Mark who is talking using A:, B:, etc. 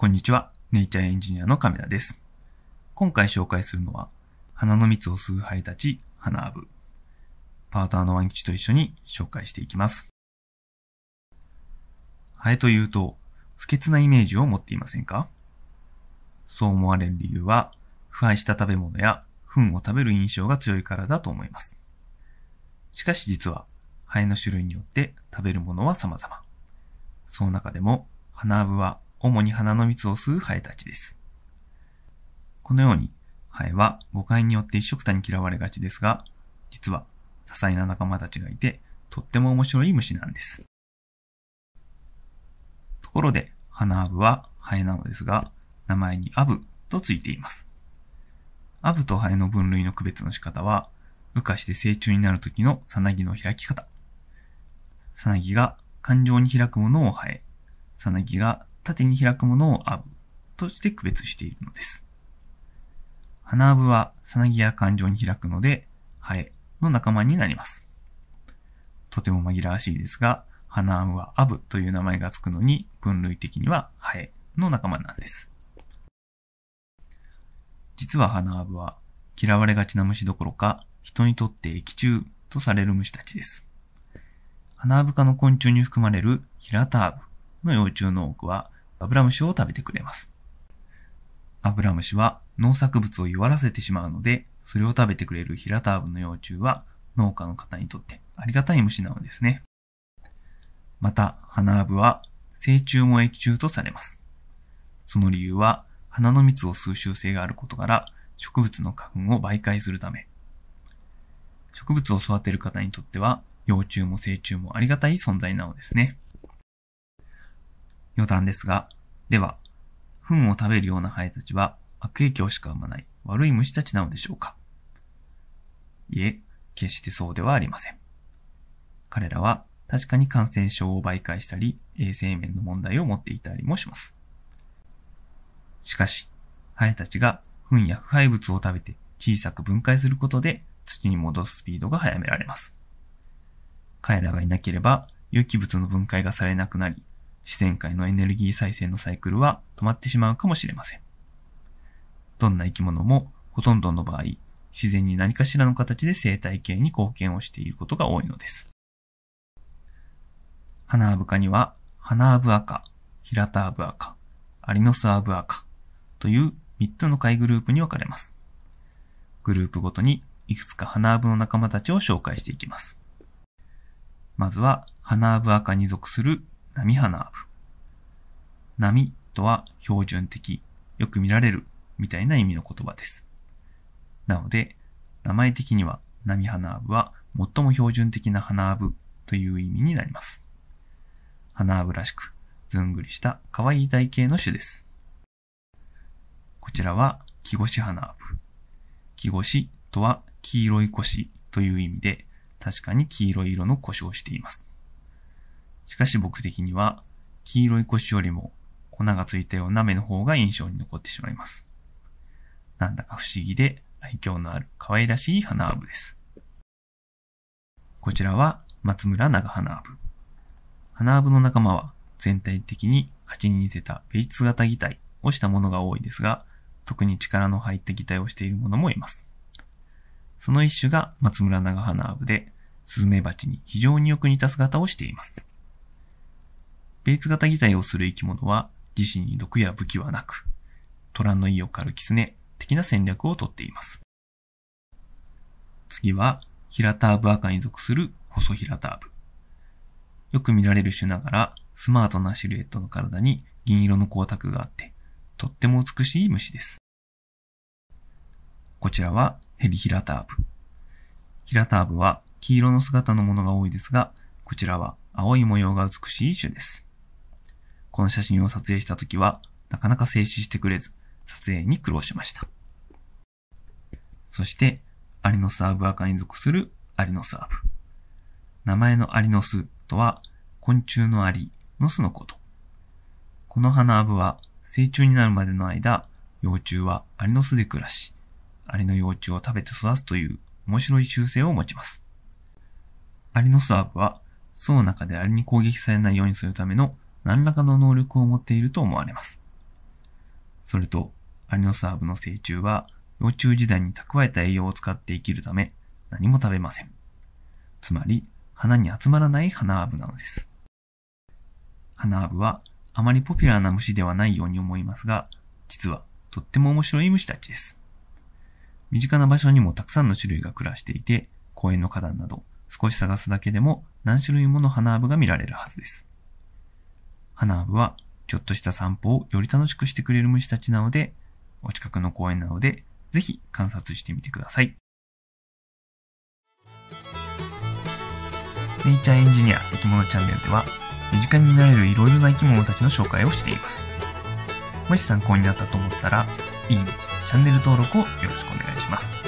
A: こんにちは。ネイチャーエンジニアのカメラです。今回紹介するのは、花の蜜を吸数杯たち、花アブ。パートナーのワンキチと一緒に紹介していきます。ハエというと、不潔なイメージを持っていませんかそう思われる理由は、腐敗した食べ物や糞を食べる印象が強いからだと思います。しかし実は、ハエの種類によって食べるものは様々。その中でも、花アブは主に花の蜜を吸うハエたちです。このように、ハエは誤解によって一色たに嫌われがちですが、実は多彩な仲間たちがいて、とっても面白い虫なんです。ところで、花アブはハエなのですが、名前にアブとついています。アブとハエの分類の区別の仕方は、羽化して成虫になる時のサナギの開き方。サナギが感情に開くものをハエ、サナギが縦に開くものをアブとして区別しているのです。鼻アブはさなぎや感情に開くので、ハエの仲間になります。とても紛らわしいですが、鼻アブはアブという名前がつくのに、分類的にはハエの仲間なんです。実は鼻アブは嫌われがちな虫どころか、人にとって液中とされる虫たちです。鼻アブ科の昆虫に含まれるヒラタアブの幼虫の多くは、アブラムシを食べてくれます。アブラムシは農作物を弱らせてしまうので、それを食べてくれるヒラターブの幼虫は農家の方にとってありがたい虫なのですね。また、花アブは成虫も液虫とされます。その理由は、花の蜜を吸収性があることから、植物の花粉を媒介するため。植物を育てる方にとっては、幼虫も成虫もありがたい存在なのですね。余談ですが、では、糞を食べるようなハエたちは悪影響しか生まない悪い虫たちなのでしょうかいえ、決してそうではありません。彼らは確かに感染症を媒介したり、衛生面の問題を持っていたりもします。しかし、ハエたちが糞や腐敗物を食べて小さく分解することで土に戻すスピードが早められます。彼らがいなければ有機物の分解がされなくなり、自然界のエネルギー再生のサイクルは止まってしまうかもしれません。どんな生き物もほとんどの場合、自然に何かしらの形で生態系に貢献をしていることが多いのです。ハナアブカには、ハナアブアカ、ヒラタアブアカ、アリノスアブアカという3つの貝グループに分かれます。グループごとにいくつかハナアブの仲間たちを紹介していきます。まずは、ハナアブアカに属する波花ア波とは標準的、よく見られる、みたいな意味の言葉です。なので、名前的には波花アは最も標準的な花アブという意味になります。花アブらしく、ずんぐりした可愛い体型の種です。こちらは、木越花アブ。木越とは黄色い腰という意味で、確かに黄色い色の腰をしています。しかし僕的には、黄色い腰よりも粉がついたような目の方が印象に残ってしまいます。なんだか不思議で愛嬌のある可愛らしい花アブです。こちらは松村長花アブ。花アブの仲間は全体的に蜂に似せたベイツ型擬態をしたものが多いですが、特に力の入った擬態をしているものもいます。その一種が松村長花アブで、スズメバチに非常によく似た姿をしています。ベーツ型擬態をする生き物は、自身に毒や武器はなく、虎の意を狩る狐的な戦略をとっています。次は、ヒラターブ赤に属する細平ターブ。よく見られる種ながら、スマートなシルエットの体に銀色の光沢があって、とっても美しい虫です。こちらはヘビヒラターブ。ヒラターブは黄色の姿のものが多いですが、こちらは青い模様が美しい種です。この写真を撮影した時は、なかなか静止してくれず、撮影に苦労しました。そして、アリノスアーブ赤に属するアリノスアーブ。名前のアリノスとは、昆虫のアリ、ノスのこと。この花アブは、成虫になるまでの間、幼虫はアリの巣で暮らし、アリの幼虫を食べて育つという面白い習性を持ちます。アリノスアブは、巣の中でアリに攻撃されないようにするための何らかの能力を持っていると思われます。それと、アリノサーブの成虫は、幼虫時代に蓄えた栄養を使って生きるため、何も食べません。つまり、花に集まらない花アブなのです。花アブは、あまりポピュラーな虫ではないように思いますが、実は、とっても面白い虫たちです。身近な場所にもたくさんの種類が暮らしていて、公園の花壇など、少し探すだけでも何種類もの花アブが見られるはずです。花はちょっとした散歩をより楽しくしてくれる虫たちなので、お近くの公園なので、ぜひ観察してみてください。ネイチャーエンジニア生き物チャンネルでは、身近になれるいろいろな生き物たちの紹介をしています。もし参考になったと思ったら、いいね、チャンネル登録をよろしくお願いします。